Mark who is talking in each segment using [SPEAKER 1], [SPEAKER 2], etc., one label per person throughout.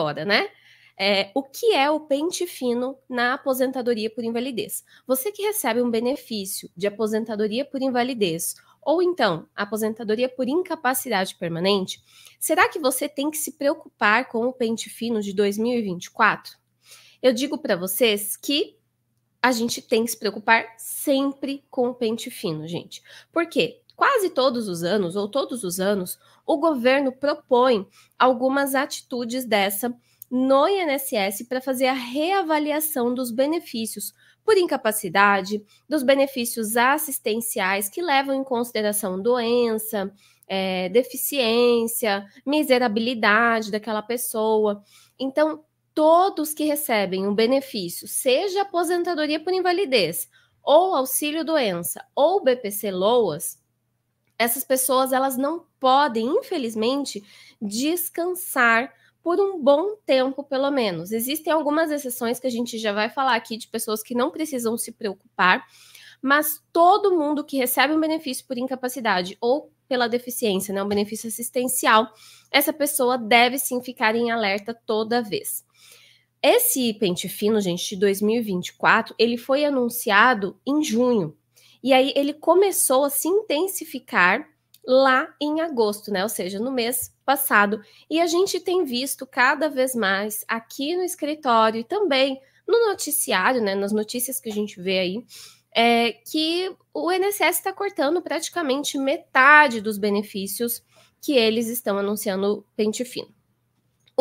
[SPEAKER 1] agora, né? É, o que é o pente fino na aposentadoria por invalidez? Você que recebe um benefício de aposentadoria por invalidez ou então aposentadoria por incapacidade permanente, será que você tem que se preocupar com o pente fino de 2024? Eu digo para vocês que a gente tem que se preocupar sempre com o pente fino, gente. Por quê? quase todos os anos, ou todos os anos, o governo propõe algumas atitudes dessa no INSS para fazer a reavaliação dos benefícios por incapacidade, dos benefícios assistenciais que levam em consideração doença, é, deficiência, miserabilidade daquela pessoa. Então, todos que recebem um benefício, seja aposentadoria por invalidez, ou auxílio doença, ou BPC Loas, essas pessoas elas não podem, infelizmente, descansar por um bom tempo, pelo menos. Existem algumas exceções que a gente já vai falar aqui de pessoas que não precisam se preocupar, mas todo mundo que recebe um benefício por incapacidade ou pela deficiência, né, um benefício assistencial, essa pessoa deve sim ficar em alerta toda vez. Esse pente fino, gente, de 2024, ele foi anunciado em junho. E aí ele começou a se intensificar lá em agosto, né? Ou seja, no mês passado. E a gente tem visto cada vez mais aqui no escritório e também no noticiário, né? Nas notícias que a gente vê aí, é que o INSS está cortando praticamente metade dos benefícios que eles estão anunciando pente fino.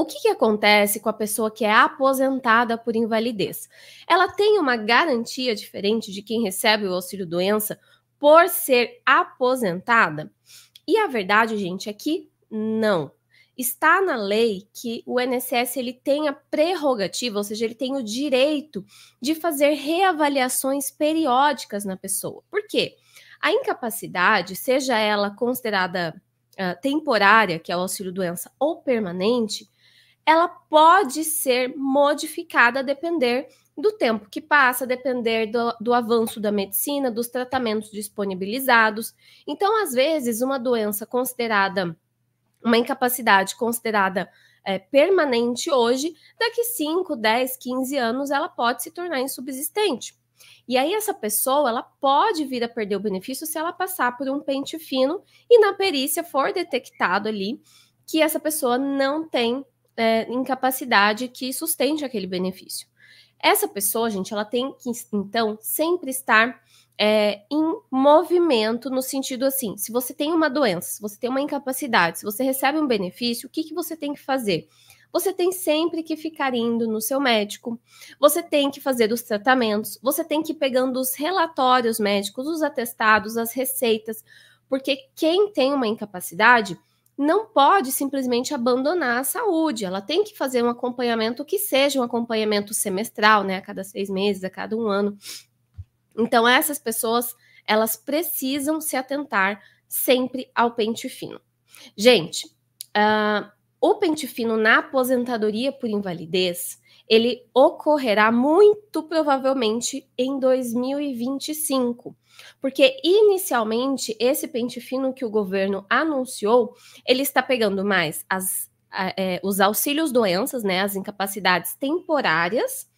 [SPEAKER 1] O que, que acontece com a pessoa que é aposentada por invalidez? Ela tem uma garantia diferente de quem recebe o auxílio doença por ser aposentada? E a verdade, gente, é que não. Está na lei que o INSS ele tem a prerrogativa, ou seja, ele tem o direito de fazer reavaliações periódicas na pessoa. Por quê? A incapacidade, seja ela considerada uh, temporária, que é o auxílio doença, ou permanente, ela pode ser modificada a depender do tempo que passa, a depender do, do avanço da medicina, dos tratamentos disponibilizados. Então, às vezes, uma doença considerada, uma incapacidade considerada é, permanente hoje, daqui 5, 10, 15 anos, ela pode se tornar insubsistente. E aí essa pessoa, ela pode vir a perder o benefício se ela passar por um pente fino e na perícia for detectado ali que essa pessoa não tem é, incapacidade que sustente aquele benefício. Essa pessoa, gente, ela tem que, então, sempre estar é, em movimento, no sentido assim: se você tem uma doença, se você tem uma incapacidade, se você recebe um benefício, o que, que você tem que fazer? Você tem sempre que ficar indo no seu médico, você tem que fazer os tratamentos, você tem que ir pegando os relatórios médicos, os atestados, as receitas, porque quem tem uma incapacidade não pode simplesmente abandonar a saúde, ela tem que fazer um acompanhamento que seja um acompanhamento semestral, né, a cada seis meses, a cada um ano. Então, essas pessoas, elas precisam se atentar sempre ao pente fino. Gente, uh, o pente fino na aposentadoria por invalidez, ele ocorrerá muito provavelmente em 2025. Porque inicialmente esse pente fino que o governo anunciou, ele está pegando mais as, é, os auxílios doenças, né, as incapacidades temporárias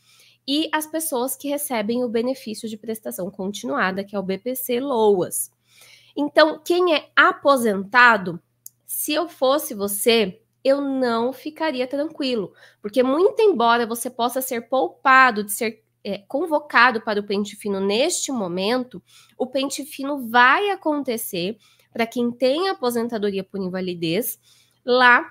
[SPEAKER 1] e as pessoas que recebem o benefício de prestação continuada, que é o BPC Loas. Então, quem é aposentado, se eu fosse você, eu não ficaria tranquilo. Porque, muito embora você possa ser poupado de ser é, convocado para o pente fino neste momento, o pente fino vai acontecer para quem tem aposentadoria por invalidez lá.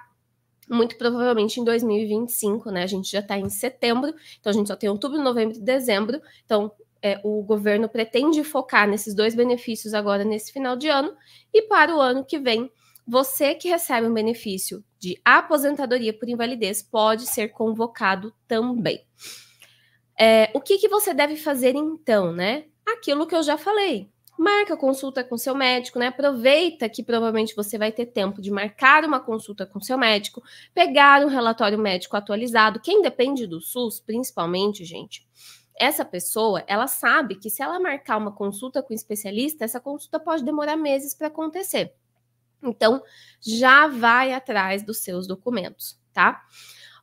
[SPEAKER 1] Muito provavelmente em 2025, né? A gente já está em setembro, então a gente só tem outubro, novembro e dezembro. Então, é, o governo pretende focar nesses dois benefícios agora nesse final de ano e para o ano que vem você que recebe um benefício de aposentadoria por invalidez pode ser convocado também. É, o que, que você deve fazer então, né? Aquilo que eu já falei. Marca consulta com seu médico, né? Aproveita que provavelmente você vai ter tempo de marcar uma consulta com seu médico, pegar um relatório médico atualizado. Quem depende do SUS, principalmente, gente, essa pessoa, ela sabe que se ela marcar uma consulta com um especialista, essa consulta pode demorar meses para acontecer. Então, já vai atrás dos seus documentos, tá?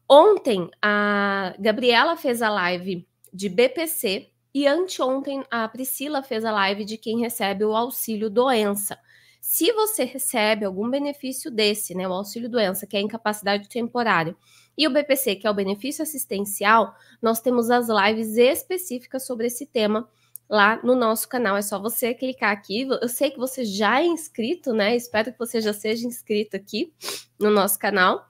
[SPEAKER 1] Ontem, a Gabriela fez a live de BPC e anteontem a Priscila fez a live de quem recebe o auxílio doença. Se você recebe algum benefício desse, né, o auxílio doença, que é incapacidade temporária, e o BPC, que é o benefício assistencial, nós temos as lives específicas sobre esse tema lá no nosso canal. É só você clicar aqui. Eu sei que você já é inscrito, né? Espero que você já seja inscrito aqui no nosso canal.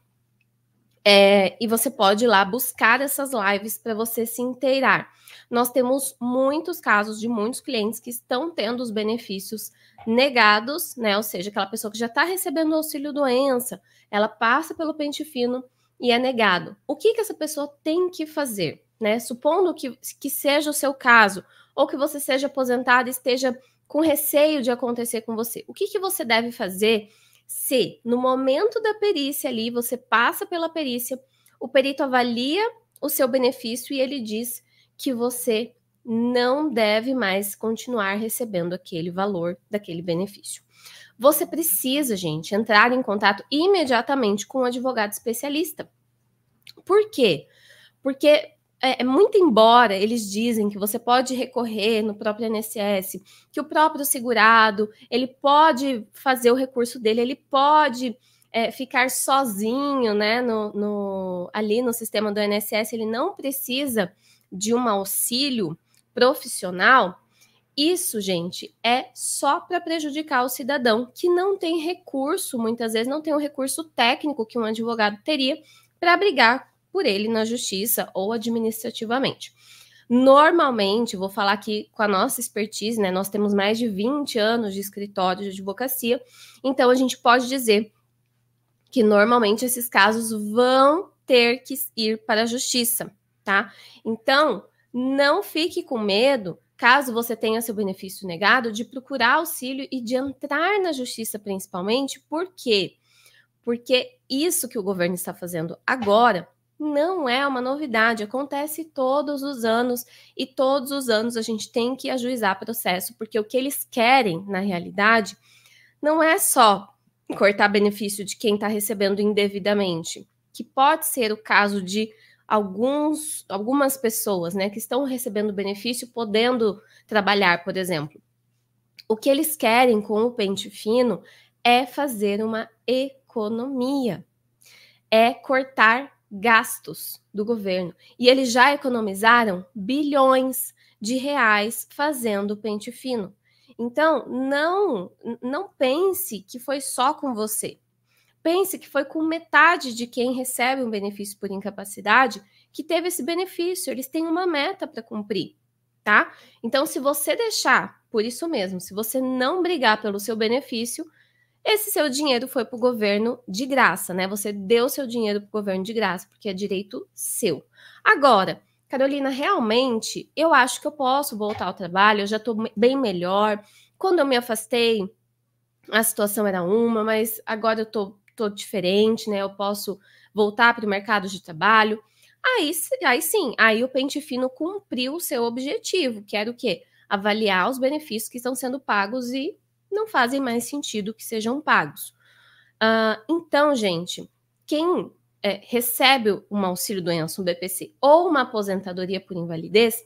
[SPEAKER 1] É, e você pode ir lá buscar essas lives para você se inteirar. Nós temos muitos casos de muitos clientes que estão tendo os benefícios negados, né? Ou seja, aquela pessoa que já está recebendo auxílio doença, ela passa pelo pente fino e é negado. O que, que essa pessoa tem que fazer? Né? Supondo que, que seja o seu caso, ou que você seja aposentado e esteja com receio de acontecer com você. O que, que você deve fazer se, no momento da perícia ali, você passa pela perícia, o perito avalia o seu benefício e ele diz que você não deve mais continuar recebendo aquele valor daquele benefício. Você precisa, gente, entrar em contato imediatamente com um advogado especialista. Por quê? Porque é, é, muito embora eles dizem que você pode recorrer no próprio INSS, que o próprio segurado ele pode fazer o recurso dele, ele pode é, ficar sozinho, né, no, no, ali no sistema do INSS, ele não precisa de um auxílio profissional. Isso, gente, é só para prejudicar o cidadão que não tem recurso, muitas vezes não tem o recurso técnico que um advogado teria para brigar por ele na justiça ou administrativamente. Normalmente, vou falar aqui com a nossa expertise, né, nós temos mais de 20 anos de escritório de advocacia, então a gente pode dizer que normalmente esses casos vão ter que ir para a justiça, tá? Então, não fique com medo, caso você tenha seu benefício negado, de procurar auxílio e de entrar na justiça principalmente, por quê? Porque isso que o governo está fazendo agora não é uma novidade, acontece todos os anos e todos os anos a gente tem que ajuizar processo, porque o que eles querem, na realidade, não é só cortar benefício de quem está recebendo indevidamente, que pode ser o caso de alguns, algumas pessoas né, que estão recebendo benefício podendo trabalhar, por exemplo. O que eles querem com o pente fino é fazer uma economia, é cortar gastos do governo. E eles já economizaram bilhões de reais fazendo pente fino. Então, não, não pense que foi só com você. Pense que foi com metade de quem recebe um benefício por incapacidade que teve esse benefício. Eles têm uma meta para cumprir, tá? Então, se você deixar, por isso mesmo, se você não brigar pelo seu benefício, esse seu dinheiro foi para o governo de graça, né? Você deu seu dinheiro para o governo de graça, porque é direito seu. Agora, Carolina, realmente eu acho que eu posso voltar ao trabalho, eu já estou bem melhor. Quando eu me afastei, a situação era uma, mas agora eu tô, tô diferente, né? Eu posso voltar para o mercado de trabalho. Aí, aí sim, aí o Pente Fino cumpriu o seu objetivo, que era o quê? Avaliar os benefícios que estão sendo pagos e não fazem mais sentido que sejam pagos. Uh, então, gente, quem é, recebe um auxílio doença, um BPC ou uma aposentadoria por invalidez,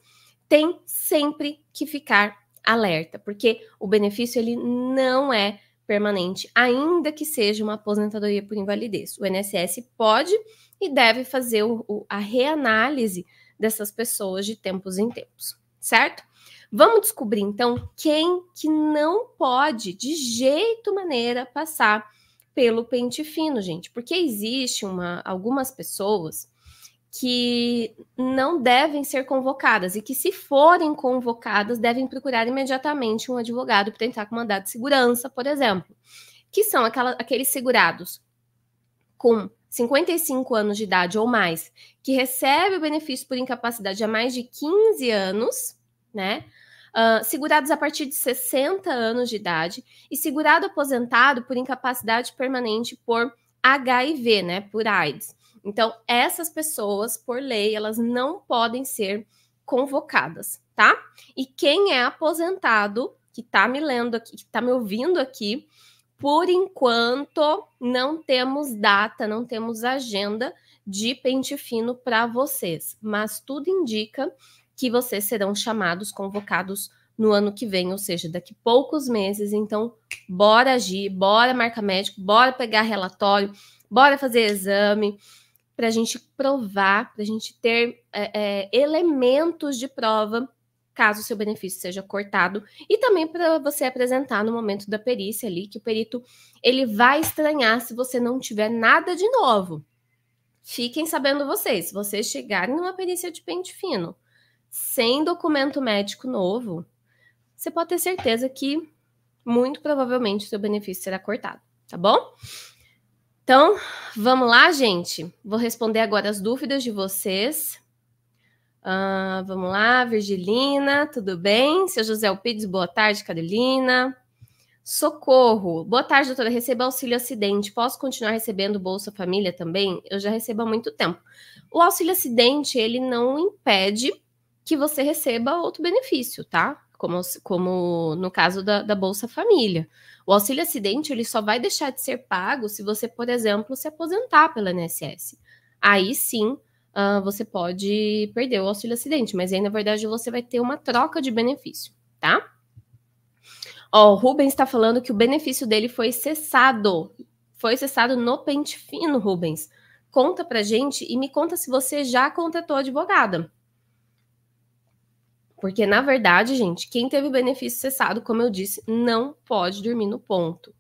[SPEAKER 1] tem sempre que ficar alerta, porque o benefício ele não é permanente, ainda que seja uma aposentadoria por invalidez. O INSS pode e deve fazer o, o, a reanálise dessas pessoas de tempos em tempos, certo? Vamos descobrir então quem que não pode de jeito maneira passar pelo pente fino, gente, porque existe uma algumas pessoas que não devem ser convocadas e que se forem convocadas devem procurar imediatamente um advogado para tentar com mandado de segurança, por exemplo, que são aquela, aqueles segurados com 55 anos de idade ou mais, que recebe o benefício por incapacidade há mais de 15 anos, né? uh, segurados a partir de 60 anos de idade e segurado aposentado por incapacidade permanente por HIV, né, por AIDS. Então, essas pessoas, por lei, elas não podem ser convocadas, tá? E quem é aposentado, que tá me lendo aqui, que tá me ouvindo aqui, por enquanto não temos data, não temos agenda de pente fino para vocês, mas tudo indica que vocês serão chamados, convocados no ano que vem, ou seja, daqui poucos meses. Então, bora agir, bora marcar médico, bora pegar relatório, bora fazer exame, para a gente provar, para a gente ter é, é, elementos de prova caso seu benefício seja cortado e também para você apresentar no momento da perícia ali que o perito ele vai estranhar se você não tiver nada de novo. Fiquem sabendo vocês, se vocês chegarem numa perícia de pente fino sem documento médico novo, você pode ter certeza que muito provavelmente seu benefício será cortado, tá bom? Então, vamos lá, gente. Vou responder agora as dúvidas de vocês. Uh, vamos lá, Virgilina, tudo bem? Seu José Alpides, boa tarde, Carolina. Socorro. Boa tarde, doutora. Recebo auxílio acidente. Posso continuar recebendo Bolsa Família também? Eu já recebo há muito tempo. O auxílio acidente, ele não impede que você receba outro benefício, tá? Como, como no caso da, da Bolsa Família. O auxílio acidente ele só vai deixar de ser pago se você, por exemplo, se aposentar pela INSS. Aí sim uh, você pode perder o auxílio acidente, mas aí na verdade você vai ter uma troca de benefício, tá? Ó, o Rubens está falando que o benefício dele foi cessado. Foi cessado no pente fino, Rubens. Conta pra gente e me conta se você já contratou advogada. Porque, na verdade, gente, quem teve o benefício cessado, como eu disse, não pode dormir no ponto.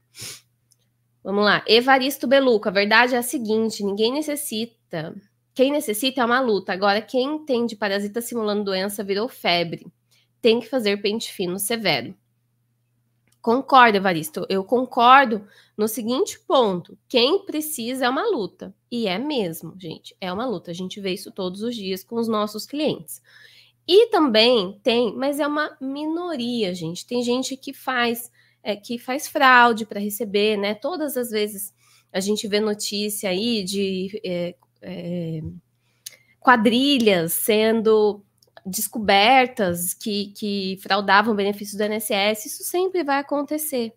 [SPEAKER 1] Vamos lá. Evaristo Beluco, a verdade é a seguinte: ninguém necessita. Quem necessita é uma luta. Agora, quem tem de parasita simulando doença virou febre. Tem que fazer pente fino severo. Concordo, Evaristo. Eu concordo no seguinte ponto: quem precisa é uma luta. E é mesmo, gente. É uma luta. A gente vê isso todos os dias com os nossos clientes. E também tem, mas é uma minoria, gente. Tem gente que faz é, que faz fraude para receber, né? Todas as vezes a gente vê notícia aí de é, é, quadrilhas sendo descobertas que, que fraudavam benefícios do INSS. Isso sempre vai acontecer,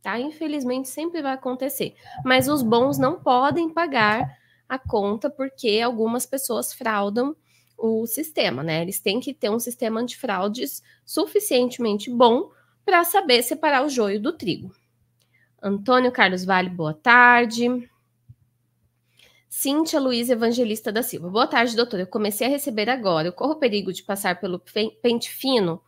[SPEAKER 1] tá? Infelizmente sempre vai acontecer. Mas os bons não podem pagar a conta porque algumas pessoas fraudam o sistema, né? Eles têm que ter um sistema antifraudes suficientemente bom para saber separar o joio do trigo. Antônio Carlos Vale, boa tarde. Cíntia Luiz Evangelista da Silva. Boa tarde, doutora. Eu comecei a receber agora. Eu corro perigo de passar pelo pente fino?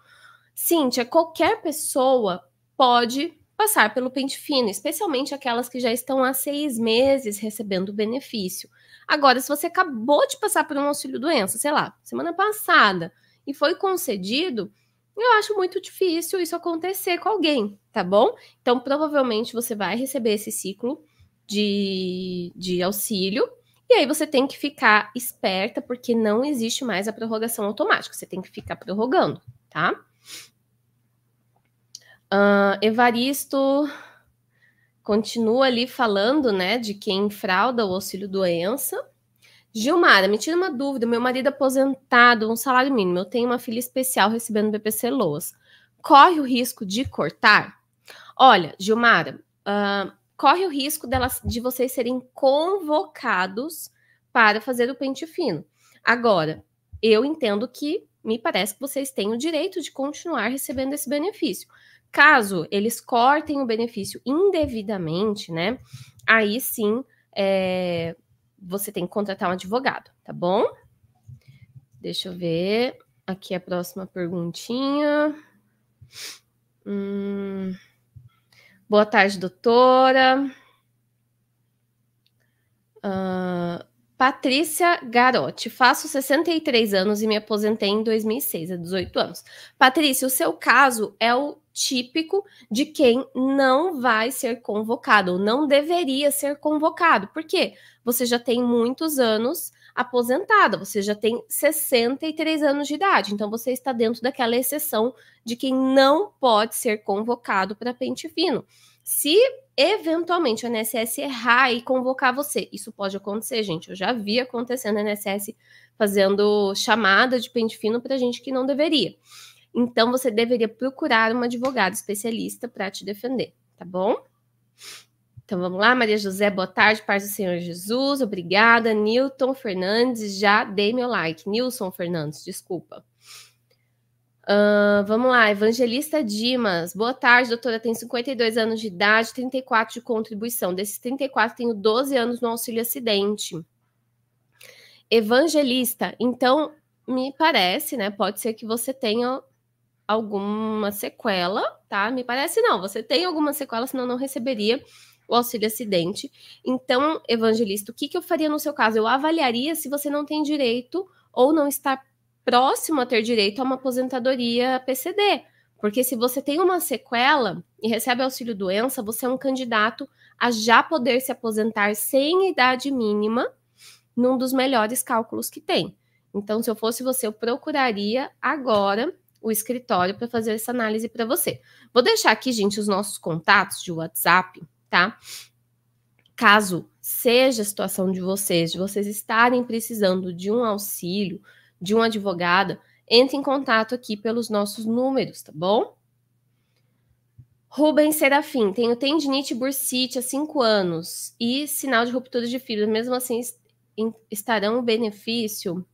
[SPEAKER 1] Cíntia, qualquer pessoa pode passar pelo pente fino, especialmente aquelas que já estão há seis meses recebendo o benefício. Agora, se você acabou de passar por um auxílio-doença, sei lá, semana passada, e foi concedido, eu acho muito difícil isso acontecer com alguém, tá bom? Então, provavelmente você vai receber esse ciclo de, de auxílio. E aí você tem que ficar esperta, porque não existe mais a prorrogação automática. Você tem que ficar prorrogando, tá? Uh, Evaristo continua ali falando, né, de quem frauda o auxílio doença. Gilmara, me tira uma dúvida. Meu marido aposentado, um salário mínimo. Eu tenho uma filha especial recebendo BPC Loas. Corre o risco de cortar? Olha, Gilmara, uh, corre o risco delas, de vocês serem convocados para fazer o pente fino. Agora, eu entendo que me parece que vocês têm o direito de continuar recebendo esse benefício. Caso eles cortem o benefício indevidamente, né? Aí sim é, você tem que contratar um advogado, tá bom? Deixa eu ver aqui a próxima perguntinha. Hum, boa tarde, doutora. Uh, Patrícia Garotti, faço 63 anos e me aposentei em 2006, há 18 anos. Patrícia, o seu caso é o típico de quem não vai ser convocado, ou não deveria ser convocado. porque Você já tem muitos anos aposentada, você já tem 63 anos de idade, então você está dentro daquela exceção de quem não pode ser convocado para pente fino. Se eventualmente o NSS errar e convocar você, isso pode acontecer, gente. Eu já vi acontecendo o NSS fazendo chamada de pente fino para gente que não deveria. Então, você deveria procurar um advogado especialista para te defender, tá bom? Então vamos lá, Maria José, boa tarde, paz do Senhor Jesus, obrigada. Newton Fernandes, já dei meu like. Nilson Fernandes, desculpa. Uh, vamos lá, Evangelista Dimas, boa tarde, doutora. Tenho 52 anos de idade, 34 de contribuição. Desses 34, tenho 12 anos no auxílio acidente. Evangelista, então me parece, né? Pode ser que você tenha alguma sequela, tá? Me parece não, você tem alguma sequela, senão não receberia o auxílio acidente. Então, evangelista, o que, que eu faria no seu caso? Eu avaliaria se você não tem direito ou não está próximo a ter direito a uma aposentadoria PCD. Porque se você tem uma sequela e recebe auxílio doença, você é um candidato a já poder se aposentar sem idade mínima num dos melhores cálculos que tem. Então, se eu fosse você, eu procuraria agora o escritório para fazer essa análise para você. Vou deixar aqui, gente, os nossos contatos de WhatsApp, tá? Caso seja a situação de vocês, de vocês estarem precisando de um auxílio, de um advogado, entre em contato aqui pelos nossos números, tá bom? Rubens Serafim, tenho tendinite bursite há 5 anos e sinal de ruptura de fibra. Mesmo assim, estarão o benefício?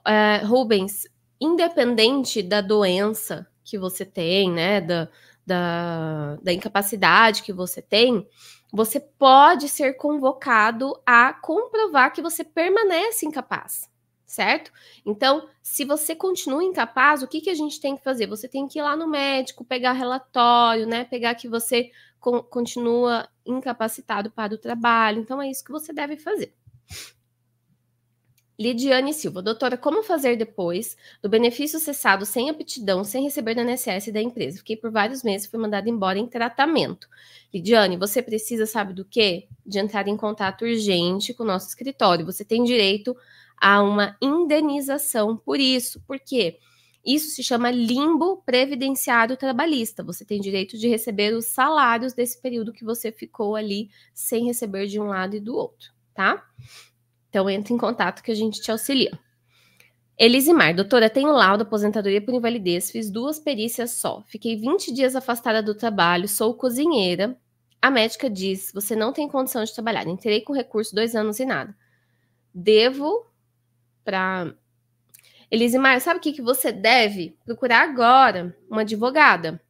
[SPEAKER 1] Uh, Rubens, independente da doença que você tem, né, da, da, da incapacidade que você tem, você pode ser convocado a comprovar que você permanece incapaz, certo? Então, se você continua incapaz, o que, que a gente tem que fazer? Você tem que ir lá no médico, pegar relatório, né, pegar que você continua incapacitado para o trabalho. Então, é isso que você deve fazer. Lidiane Silva, doutora, como fazer depois do benefício cessado sem aptidão, sem receber da NSS da empresa? Fiquei por vários meses, fui mandada embora em tratamento. Lidiane, você precisa, sabe do quê? De entrar em contato urgente com o nosso escritório. Você tem direito a uma indenização por isso. Por quê? Isso se chama limbo previdenciário trabalhista. Você tem direito de receber os salários desse período que você ficou ali sem receber de um lado e do outro, tá? Então, entra em contato que a gente te auxilia. Elisimar, doutora, tenho laudo aposentadoria por invalidez, fiz duas perícias só. Fiquei 20 dias afastada do trabalho, sou cozinheira. A médica diz: você não tem condição de trabalhar. Entrei com recurso dois anos e nada. Devo para. Elisimar, sabe o que, que você deve? Procurar agora uma advogada.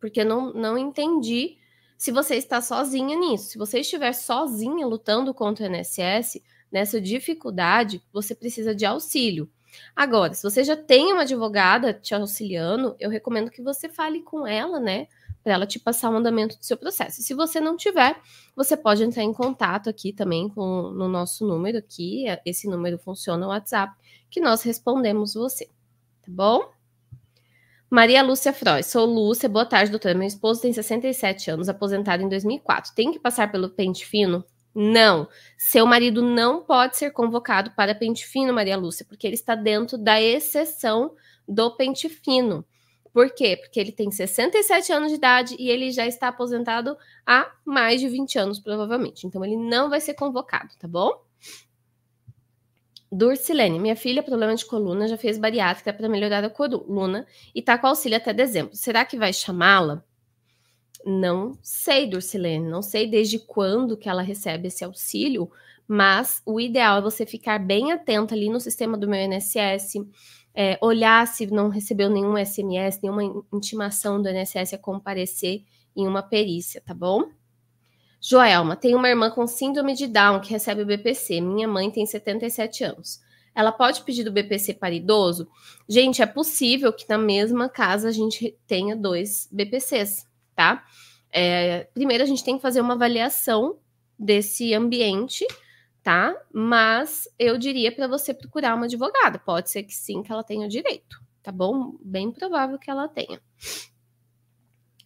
[SPEAKER 1] Porque eu não, não entendi se você está sozinha nisso. Se você estiver sozinha lutando contra o INSS, nessa dificuldade, você precisa de auxílio. Agora, se você já tem uma advogada te auxiliando, eu recomendo que você fale com ela, né? para ela te passar o andamento do seu processo. se você não tiver, você pode entrar em contato aqui também com no nosso número aqui. É, esse número funciona o WhatsApp, que nós respondemos você, tá bom? Maria Lúcia Froes, sou Lúcia, boa tarde, doutora. Meu esposo tem 67 anos, aposentado em 2004. Tem que passar pelo pente fino? Não, seu marido não pode ser convocado para pente fino, Maria Lúcia, porque ele está dentro da exceção do pente fino. Por quê? Porque ele tem 67 anos de idade e ele já está aposentado há mais de 20 anos, provavelmente. Então, ele não vai ser convocado, tá bom? Dursilene, minha filha, problema de coluna, já fez bariátrica para melhorar a coluna e está com auxílio até dezembro. Será que vai chamá-la? Não sei, Dursilene, não sei desde quando que ela recebe esse auxílio, mas o ideal é você ficar bem atento ali no sistema do meu INSS, é, olhar se não recebeu nenhum SMS, nenhuma intimação do INSS a comparecer em uma perícia, tá bom? Joelma, tem uma irmã com síndrome de Down que recebe o BPC. Minha mãe tem 77 anos. Ela pode pedir do BPC para idoso? Gente, é possível que na mesma casa a gente tenha dois BPCs tá? É, primeiro, a gente tem que fazer uma avaliação desse ambiente, tá? Mas eu diria para você procurar uma advogada. Pode ser que sim, que ela tenha direito, tá bom? Bem provável que ela tenha.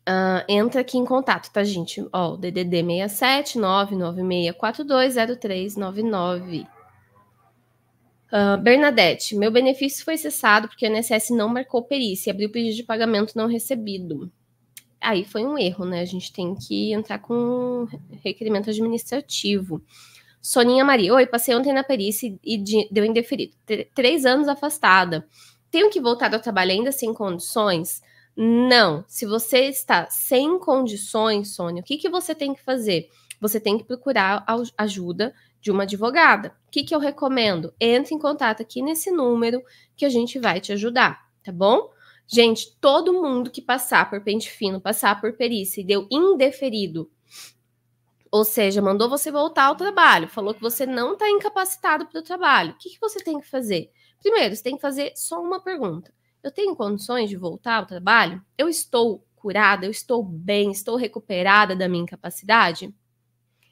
[SPEAKER 1] Uh, entra aqui em contato, tá, gente? Ó, o DDD 67 996420399. Uh, Bernadette, meu benefício foi cessado porque o INSS não marcou perícia e abriu pedido de pagamento não recebido aí foi um erro, né? A gente tem que entrar com requerimento administrativo. Soninha Maria, oi, passei ontem na perícia e deu indeferido. Três anos afastada. Tenho que voltar ao trabalho ainda sem condições? Não. Se você está sem condições, Sônia, o que, que você tem que fazer? Você tem que procurar ajuda de uma advogada. O que, que eu recomendo? Entre em contato aqui nesse número que a gente vai te ajudar, tá bom? Gente, todo mundo que passar por pente fino, passar por perícia e deu indeferido, ou seja, mandou você voltar ao trabalho, falou que você não está incapacitado para o trabalho, o que, que você tem que fazer? Primeiro, você tem que fazer só uma pergunta. Eu tenho condições de voltar ao trabalho? Eu estou curada? Eu estou bem? Estou recuperada da minha incapacidade?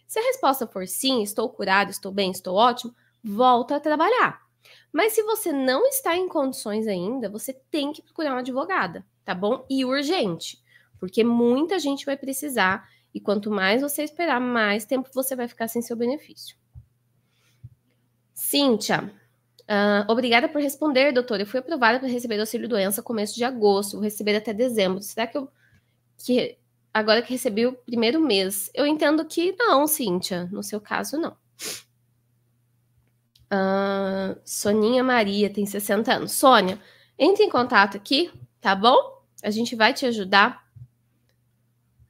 [SPEAKER 1] Se a resposta for sim, estou curada, estou bem, estou ótimo, volta a trabalhar. Mas se você não está em condições ainda, você tem que procurar uma advogada, tá bom? E urgente, porque muita gente vai precisar e quanto mais você esperar, mais tempo você vai ficar sem seu benefício. Cíntia, uh, obrigada por responder, doutora. Eu fui aprovada para receber auxílio doença começo de agosto, vou receber até dezembro. Será que eu que agora que recebi o primeiro mês? Eu entendo que não, Cíntia. No seu caso, não. Uh, Soninha Maria tem 60 anos. Sônia, entre em contato aqui, tá bom? A gente vai te ajudar.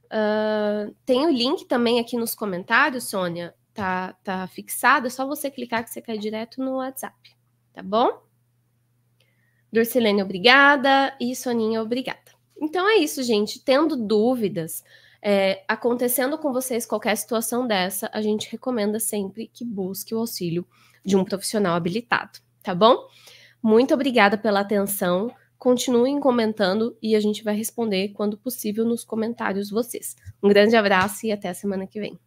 [SPEAKER 1] Uh, tem o link também aqui nos comentários, Sônia. Tá, tá fixado, é só você clicar que você cai direto no WhatsApp, tá bom? Dorcelene, obrigada. E Soninha, obrigada. Então é isso, gente. Tendo dúvidas, é, acontecendo com vocês qualquer situação dessa, a gente recomenda sempre que busque o auxílio de um profissional habilitado, tá bom? Muito obrigada pela atenção. Continuem comentando e a gente vai responder quando possível nos comentários vocês. Um grande abraço e até a semana que vem.